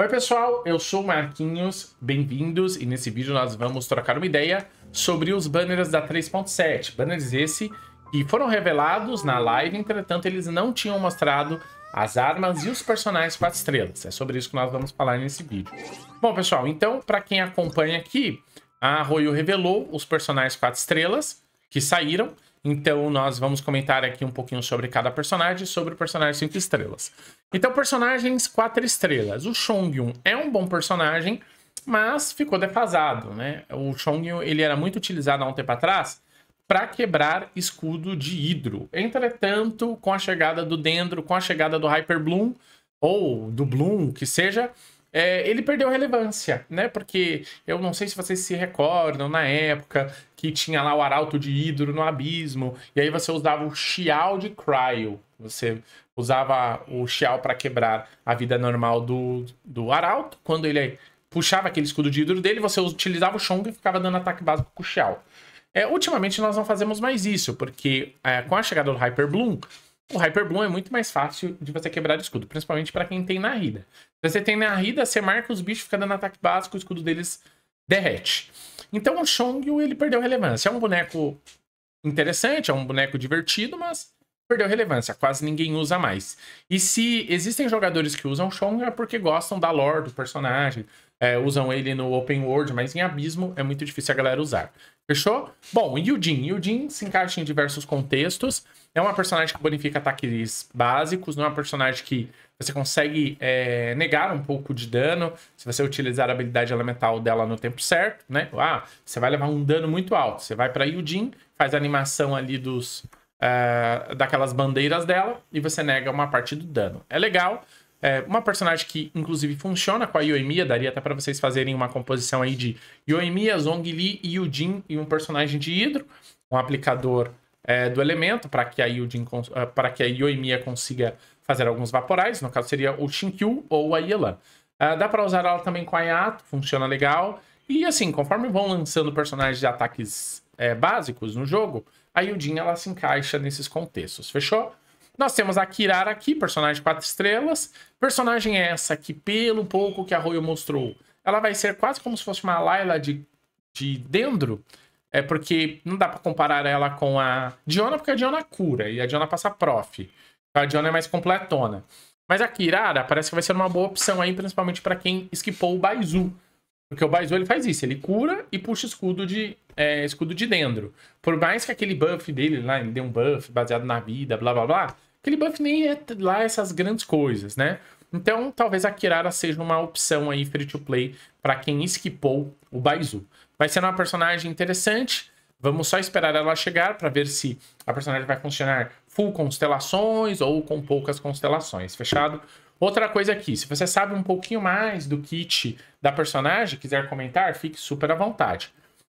Oi pessoal, eu sou o Marquinhos, bem-vindos e nesse vídeo nós vamos trocar uma ideia sobre os banners da 3.7, banners esse que foram revelados na live, entretanto eles não tinham mostrado as armas e os personagens 4 estrelas, é sobre isso que nós vamos falar nesse vídeo. Bom pessoal, então para quem acompanha aqui, a Arroyo revelou os personagens 4 estrelas que saíram, então nós vamos comentar aqui um pouquinho sobre cada personagem, sobre o personagem 5 estrelas. Então personagens 4 estrelas. O Chongyun é um bom personagem, mas ficou defasado, né? O Chongyun ele era muito utilizado há um tempo atrás para quebrar escudo de hidro. Entretanto, com a chegada do Dendro, com a chegada do Hyper Bloom ou do Bloom, que seja, é, ele perdeu relevância, né? Porque eu não sei se vocês se recordam na época que tinha lá o arauto de Hidro no abismo, e aí você usava o Xiao de Cryo. Você usava o Xiao para quebrar a vida normal do, do arauto. Quando ele puxava aquele escudo de Hidro dele, você utilizava o Shong e ficava dando ataque básico com o Xiao. É, ultimamente nós não fazemos mais isso, porque é, com a chegada do Hyper Bloom, o Hyperbloom é muito mais fácil de você quebrar de escudo, principalmente para quem tem narrida. Se você tem na rida, você marca os bichos, fica dando ataque básico, o escudo deles derrete. Então o Shongyu, ele perdeu relevância. É um boneco interessante, é um boneco divertido, mas perdeu relevância, quase ninguém usa mais. E se existem jogadores que usam Shong é porque gostam da lore do personagem, é, usam ele no open world, mas em abismo é muito difícil a galera usar. Fechou? Bom, Yujin. Yujin se encaixa em diversos contextos. É uma personagem que bonifica ataques básicos, não é uma personagem que você consegue é, negar um pouco de dano se você utilizar a habilidade elemental dela no tempo certo, né? Ah, você vai levar um dano muito alto. Você vai para Yujin, faz a animação ali dos, eh, daquelas bandeiras dela e você nega uma parte do dano. É legal. É uma personagem que, inclusive, funciona com a Yoemia, daria até para vocês fazerem uma composição aí de Zongli e Yujin e um personagem de Hidro, um aplicador é, do elemento para que a Yujin, para que a Yoemiya consiga fazer alguns vaporais, no caso seria o Shinkyu ou a Yelan. dá para usar ela também com a Yato, funciona legal. E assim, conforme vão lançando personagens de ataques é, básicos no jogo, a Yudin ela se encaixa nesses contextos, fechou? Nós temos a Kirara aqui, personagem 4 estrelas. Personagem é essa que, pelo pouco que a Royo mostrou, ela vai ser quase como se fosse uma Layla de, de Dendro. É porque não dá para comparar ela com a Diona, porque a Diona cura e a Diona passa prof. Então, a Diona é mais completona. Mas a Kirara parece que vai ser uma boa opção aí, principalmente para quem esquipou o Baizu. Porque o Baizu ele faz isso, ele cura e puxa escudo de é, escudo de dendro. Por mais que aquele buff dele lá, ele dê um buff baseado na vida, blá blá blá, aquele buff nem é lá essas grandes coisas, né? Então, talvez a Kirara seja uma opção aí free to play para quem esquipou o Baizu. Vai ser uma personagem interessante. Vamos só esperar ela chegar para ver se a personagem vai funcionar full constelações ou com poucas constelações, fechado? Outra coisa aqui, se você sabe um pouquinho mais do kit da personagem, quiser comentar, fique super à vontade.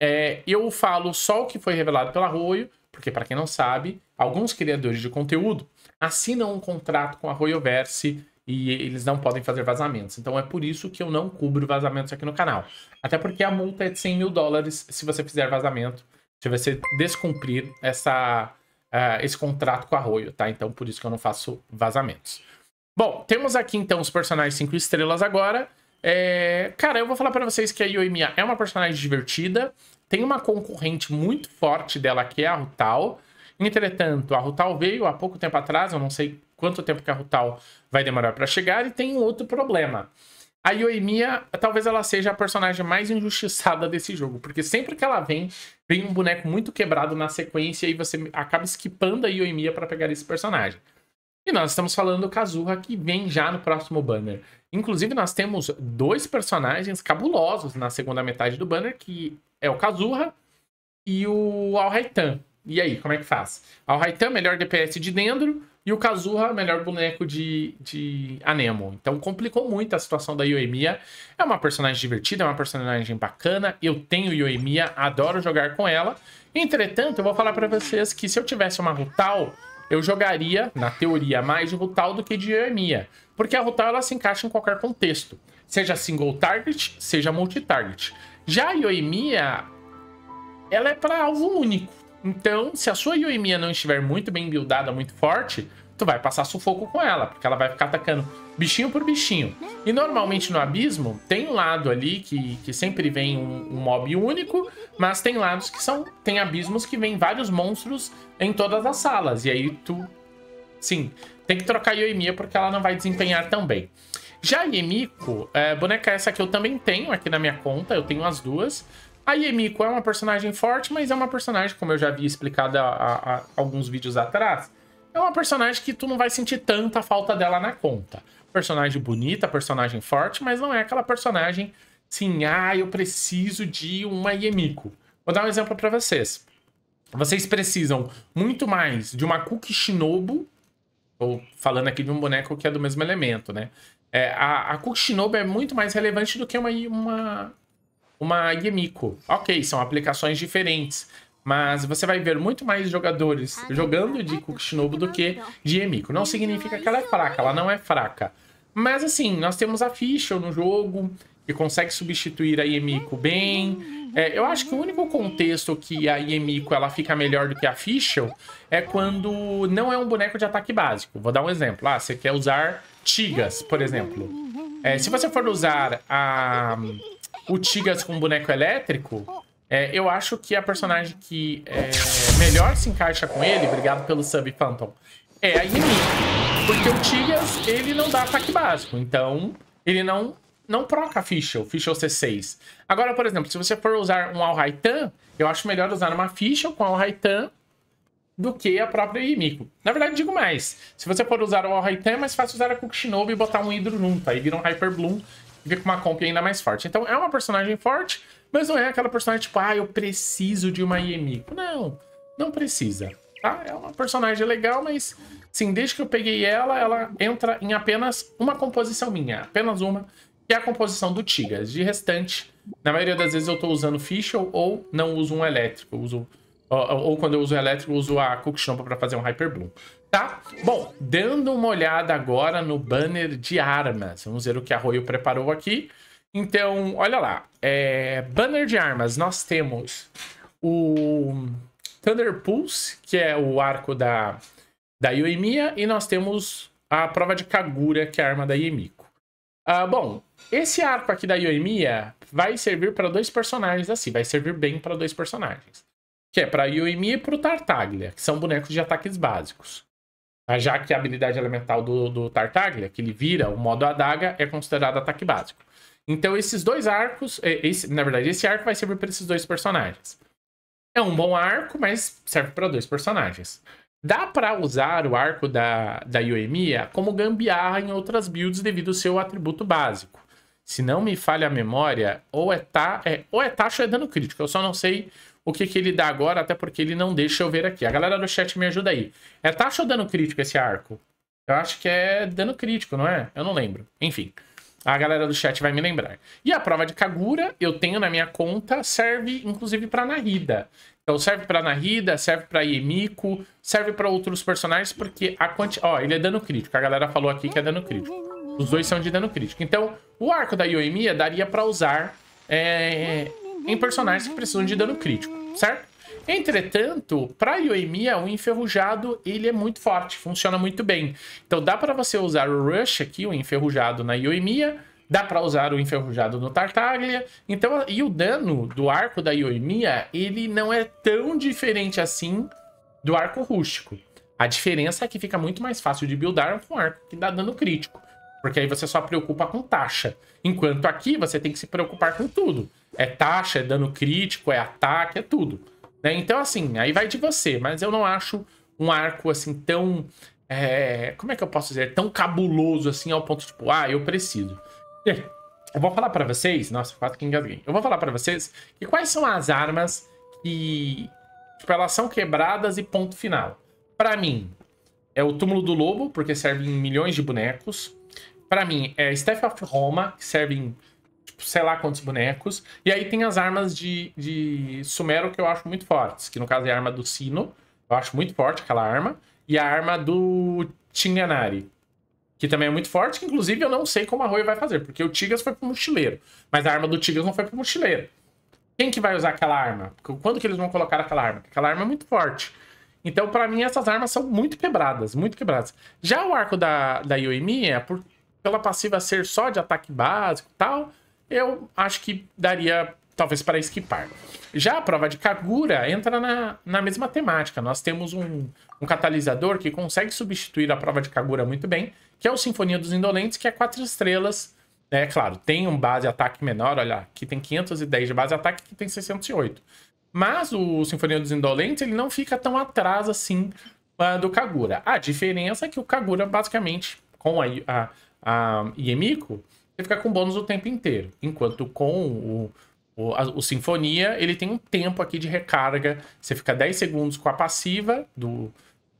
É, eu falo só o que foi revelado pela Arroio, porque para quem não sabe, alguns criadores de conteúdo assinam um contrato com a Arroioverse e eles não podem fazer vazamentos. Então é por isso que eu não cubro vazamentos aqui no canal. Até porque a multa é de 100 mil dólares se você fizer vazamento, se você descumprir essa, uh, esse contrato com a Arroio, tá? Então por isso que eu não faço vazamentos. Bom, temos aqui então os personagens 5 estrelas agora. É... Cara, eu vou falar para vocês que a Yoimiya é uma personagem divertida. Tem uma concorrente muito forte dela que é a Rutal. Entretanto, a Rutal veio há pouco tempo atrás, eu não sei quanto tempo que a Rutal vai demorar para chegar, e tem um outro problema. A Yoimiya, talvez ela seja a personagem mais injustiçada desse jogo, porque sempre que ela vem, vem um boneco muito quebrado na sequência e você acaba esquipando a Yoimiya para pegar esse personagem. E nós estamos falando do Kazuha que vem já no próximo banner. Inclusive, nós temos dois personagens cabulosos na segunda metade do banner, que é o Kazuha e o Alraitan. E aí, como é que faz? Alraitan, melhor DPS de Dendro, e o Kazuha, melhor boneco de, de Anemo. Então complicou muito a situação da Yoemia. É uma personagem divertida, é uma personagem bacana. Eu tenho Yoemia, adoro jogar com ela. Entretanto, eu vou falar para vocês que se eu tivesse uma Rutal eu jogaria, na teoria, mais de Rutal do que de Eremia. Porque a Rutal ela se encaixa em qualquer contexto. Seja single target, seja multi-target. Já a Yoemia, ela é para alvo único. Então, se a sua Yoemia não estiver muito bem buildada, muito forte, tu vai passar sufoco com ela, porque ela vai ficar atacando bichinho por bichinho. E normalmente no abismo tem um lado ali que, que sempre vem um, um mob único, mas tem lados que são. Tem abismos que vem vários monstros em todas as salas. E aí tu. Sim, tem que trocar a Yoimiya porque ela não vai desempenhar tão bem. Já a Yemiko, é, boneca essa que eu também tenho aqui na minha conta, eu tenho as duas. A Yemiko é uma personagem forte, mas é uma personagem, como eu já havia explicado há alguns vídeos atrás, é uma personagem que tu não vai sentir tanta falta dela na conta. Personagem bonita, personagem forte, mas não é aquela personagem sim, ah, eu preciso de uma Yemiko. Vou dar um exemplo para vocês. Vocês precisam muito mais de uma Kuki Shinobu, ou falando aqui de um boneco que é do mesmo elemento, né? É, a, a Kuki Shinobu é muito mais relevante do que uma, uma, uma Yemiko. Ok, são aplicações diferentes, mas você vai ver muito mais jogadores ah, jogando de ah, tá. Kukushinobu do que de Emiko. Não então, significa que ela é fraca, ela é. não é fraca. Mas assim, nós temos a Fischl no jogo, que consegue substituir a Emiko bem. É, eu acho que o único contexto que a Emiko ela fica melhor do que a Fischl é quando não é um boneco de ataque básico. Vou dar um exemplo. Ah, você quer usar Tigas, por exemplo. É, se você for usar a, o Tigas com boneco elétrico, é, eu acho que a personagem que é, melhor se encaixa com ele, obrigado pelo sub Phantom, é a Yumi. Porque o Tigas, ele não dá ataque básico, então ele não não troca a ficha, o ficha C6. Agora, por exemplo, se você for usar um Alraitan, eu acho melhor usar uma ficha com Alraitan do que a própria Yimiko. Na verdade, digo mais. Se você for usar o Alraitan, é mais fácil usar a Kukushinobu e botar um Hydro junto. Aí vira um Hyper Bloom e fica com uma comp ainda mais forte. Então, é uma personagem forte, mas não é aquela personagem tipo, ah, eu preciso de uma Yemiko. Não, não precisa. Tá? É uma personagem legal, mas sim, desde que eu peguei ela, ela entra em apenas uma composição minha, apenas uma, que é a composição do Tigas. De restante, na maioria das vezes eu estou usando Fischl ou não uso um elétrico, uso ou, ou quando eu uso elétrico, eu uso a Cookshampa para fazer um Hyper Bloom, tá? Bom, dando uma olhada agora no banner de armas, vamos ver o que a Royal preparou aqui. Então, olha lá. É, banner de armas, nós temos o Thunder Pulse, que é o arco da, da Yoimiya, e nós temos a prova de Kagura, que é a arma da Yemiko. Ah, bom, esse arco aqui da Yoimiya vai servir para dois personagens assim, vai servir bem para dois personagens. Que é para Yoimiya e para o Tartaglia, que são bonecos de ataques básicos. Já que a habilidade elemental do, do Tartaglia, que ele vira o modo adaga, é considerado ataque básico. Então, esses dois arcos, é, esse, na verdade, esse arco vai servir para esses dois personagens. É um bom arco, mas serve para dois personagens. Dá para usar o arco da, da Yoemiya como gambiarra em outras builds devido ao seu atributo básico. Se não me falha a memória, ou é, ta, tá, é, ou é taxa ou é dano crítico. Eu só não sei o que, que ele dá agora, até porque ele não deixa eu ver aqui. A galera do chat me ajuda aí. É taxa ou dano crítico esse arco? Eu acho que é dano crítico, não é? Eu não lembro. Enfim. A galera do chat vai me lembrar. E a prova de Kagura eu tenho na minha conta, serve inclusive para Narida. Então serve para Narida, serve para Yemiko, serve para outros personagens, porque a quantidade... Ó, ele é dano crítico. A galera falou aqui que é dano crítico. Os dois são de dano crítico. Então, o arco da Yoemia daria para usar é... em personagens que precisam de dano crítico, certo? Entretanto, para Yoemia, o é enferrujado ele é muito forte, funciona muito bem. Então dá para você usar o Rush aqui, o enferrujado na Yoemia, dá para usar o enferrujado no Tartaglia. Então, e o dano do arco da Yoemia, ele não é tão diferente assim do arco rústico. A diferença é que fica muito mais fácil de buildar com arco que dá dano crítico. Porque aí você só preocupa com taxa. Enquanto aqui você tem que se preocupar com tudo. É taxa, é dano crítico, é ataque, é tudo. Né? Então, assim, aí vai de você, mas eu não acho um arco assim tão. É... como é que eu posso dizer? Tão cabuloso assim ao ponto tipo, ah, eu preciso. Eu vou falar para vocês. Nossa, quase que engasguei. Eu vou falar para vocês que quais são as armas que. Tipo, elas são quebradas e ponto final. Para mim, é o Túmulo do Lobo, porque serve em milhões de bonecos. Para mim, é Staff of Roma, que serve em sei lá quantos bonecos. E aí tem as armas de, de Sumero que eu acho muito fortes, que no caso é a arma do Sino, eu acho muito forte aquela arma, e a arma do Tinganari, que também é muito forte, que inclusive eu não sei como a Roy vai fazer, porque o Tigas foi pro mochileiro, mas a arma do Tigas não foi pro mochileiro. Quem que vai usar aquela arma? Quando que eles vão colocar aquela arma? Aquela arma é muito forte. Então, para mim, essas armas são muito quebradas, muito quebradas. Já o arco da, da é por, pela passiva ser só de ataque básico e tal, eu acho que daria talvez para esquipar. Já a prova de Kagura entra na, na mesma temática. Nós temos um, um catalisador que consegue substituir a prova de Kagura muito bem, que é o Sinfonia dos Indolentes, que é quatro estrelas. É claro, tem um base ataque menor, olha, aqui tem 510 de base ataque, que tem 608. Mas o Sinfonia dos Indolentes, ele não fica tão atrás assim ah, do Kagura. A diferença é que o Kagura, basicamente, com a, a, a Yemiko, você fica com bônus o tempo inteiro. Enquanto com o, o, a, o Sinfonia, ele tem um tempo aqui de recarga. Você fica 10 segundos com a passiva do,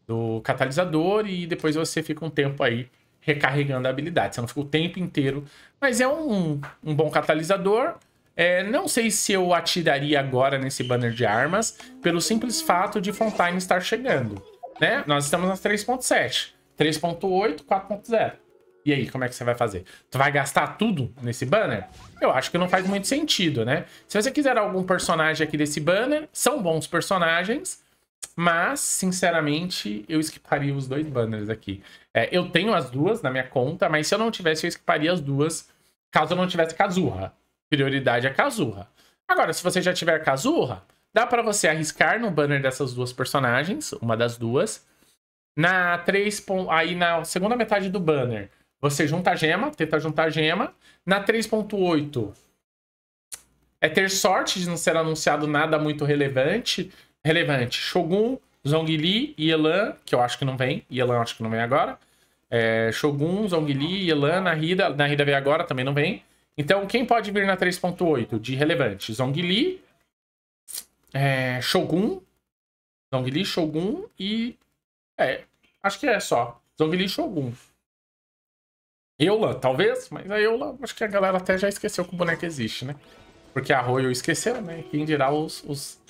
do catalisador e depois você fica um tempo aí recarregando a habilidade. Você não fica o tempo inteiro. Mas é um, um bom catalisador. É, não sei se eu atiraria agora nesse banner de armas, pelo simples fato de Fontaine estar chegando. Né? Nós estamos nas 3.7, 3.8, 4.0. E aí, como é que você vai fazer? Tu vai gastar tudo nesse banner? Eu acho que não faz muito sentido, né? Se você quiser algum personagem aqui desse banner, são bons personagens, mas, sinceramente, eu esquiparia os dois banners aqui. É, eu tenho as duas na minha conta, mas se eu não tivesse, eu esquiparia as duas, caso eu não tivesse Kazurra. Prioridade é Kazurra. Agora, se você já tiver Kazurra, dá para você arriscar no banner dessas duas personagens, uma das duas, na 3. Aí na segunda metade do banner, você junta a gema, tenta juntar a gema. Na 3.8 é ter sorte de não ser anunciado nada muito relevante. Relevante. Shogun, Zhongli, Yelan, que eu acho que não vem. Yelan acho que não vem agora. É, Shogun, Zhongli, Yelan, Nahida. Nahida veio agora, também não vem. Então, quem pode vir na 3.8 de relevante? Zhongli, é, Shogun, Zhongli, Shogun e... É, acho que é só. Zhongli, Shogun. Eula, talvez, mas a Eula, acho que a galera até já esqueceu que o boneco existe, né? Porque a Royal esqueceu, né? Quem dirá os, os,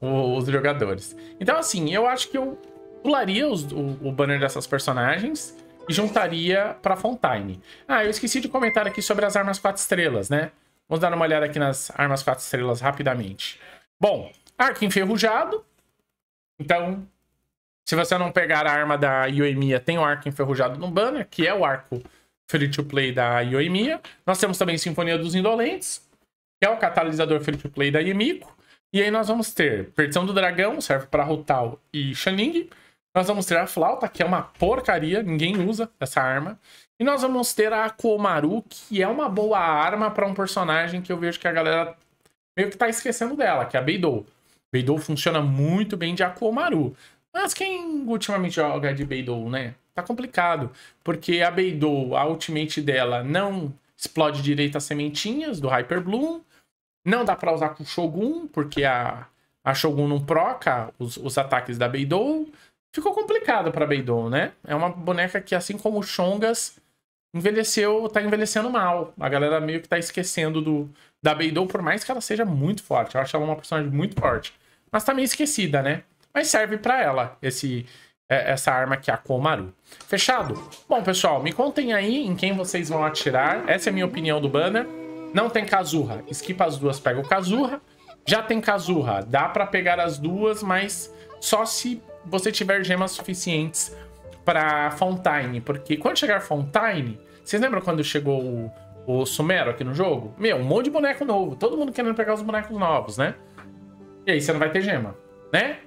os jogadores. Então, assim, eu acho que eu pularia os, o, o banner dessas personagens e juntaria pra Fontaine. Ah, eu esqueci de comentar aqui sobre as armas 4 estrelas, né? Vamos dar uma olhada aqui nas armas 4 estrelas rapidamente. Bom, arco enferrujado. Então, se você não pegar a arma da Yoemiya, tem o arco enferrujado no banner, que é o arco free to play da Yoimiya. Nós temos também Sinfonia dos Indolentes, que é o catalisador free to play da Yemiko. E aí nós vamos ter Perdição do Dragão, serve para Rutal e Shining. Nós vamos ter a flauta, que é uma porcaria, ninguém usa essa arma. E nós vamos ter a Komaru, que é uma boa arma para um personagem que eu vejo que a galera meio que tá esquecendo dela, que é a Beidou. Beidou funciona muito bem de Akomaru. Mas quem ultimamente joga de Beidou, né? tá complicado, porque a Beidou, a ultimate dela, não explode direito as sementinhas do Hyper Bloom, não dá para usar com Shogun, porque a, a Shogun não proca os, os ataques da Beidou. Ficou complicado para Beidou, né? É uma boneca que, assim como o Chongas, envelheceu, tá envelhecendo mal. A galera meio que tá esquecendo do da Beidou, por mais que ela seja muito forte. Eu acho ela uma personagem muito forte. Mas tá meio esquecida, né? Mas serve para ela esse é, essa arma que é a Komaru. Fechado? Bom, pessoal, me contem aí em quem vocês vão atirar. Essa é a minha opinião do banner. Não tem Kazurra. Esquipa as duas, pega o Kazurra. Já tem Kazurra. Dá para pegar as duas, mas só se você tiver gemas suficientes para Fontaine. Porque quando chegar Fontaine... Vocês lembram quando chegou o, o Sumero aqui no jogo? Meu, um monte de boneco novo. Todo mundo querendo pegar os bonecos novos, né? E aí você não vai ter gema, né?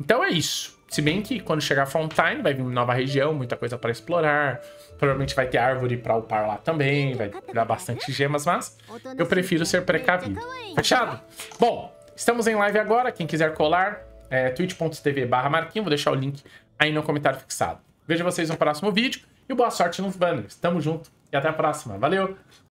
Então é isso. Se bem que quando chegar Fountain vai vir nova região, muita coisa para explorar. Provavelmente vai ter árvore para upar lá também, vai dar bastante gemas, mas eu prefiro ser precavido. Fechado? Bom, estamos em live agora. Quem quiser colar, é twitch.tv Marquinho, vou deixar o link aí no comentário fixado. Vejo vocês no próximo vídeo e boa sorte nos banners. Tamo junto e até a próxima. Valeu!